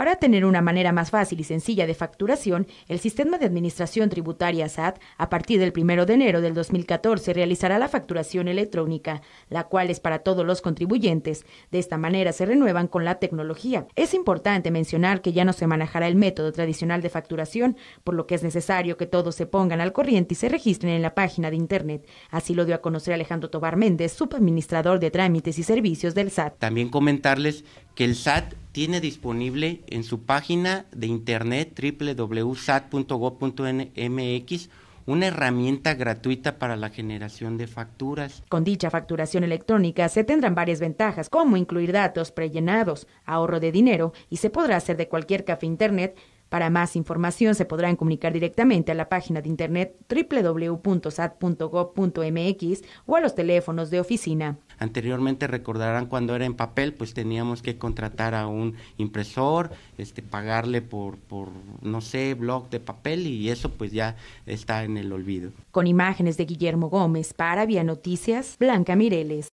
Para tener una manera más fácil y sencilla de facturación, el Sistema de Administración Tributaria SAT, a partir del 1 de enero del 2014, realizará la facturación electrónica, la cual es para todos los contribuyentes. De esta manera se renuevan con la tecnología. Es importante mencionar que ya no se manejará el método tradicional de facturación, por lo que es necesario que todos se pongan al corriente y se registren en la página de Internet. Así lo dio a conocer Alejandro Tobar Méndez, subadministrador de trámites y servicios del SAT. También comentarles el SAT tiene disponible en su página de internet www.sat.gov.mx una herramienta gratuita para la generación de facturas. Con dicha facturación electrónica se tendrán varias ventajas, como incluir datos prellenados, ahorro de dinero y se podrá hacer de cualquier café internet para más información se podrán comunicar directamente a la página de internet www.sat.gov.mx o a los teléfonos de oficina. Anteriormente recordarán cuando era en papel, pues teníamos que contratar a un impresor, este pagarle por por no sé, blog de papel y eso pues ya está en el olvido. Con imágenes de Guillermo Gómez para Vía Noticias, Blanca Mireles.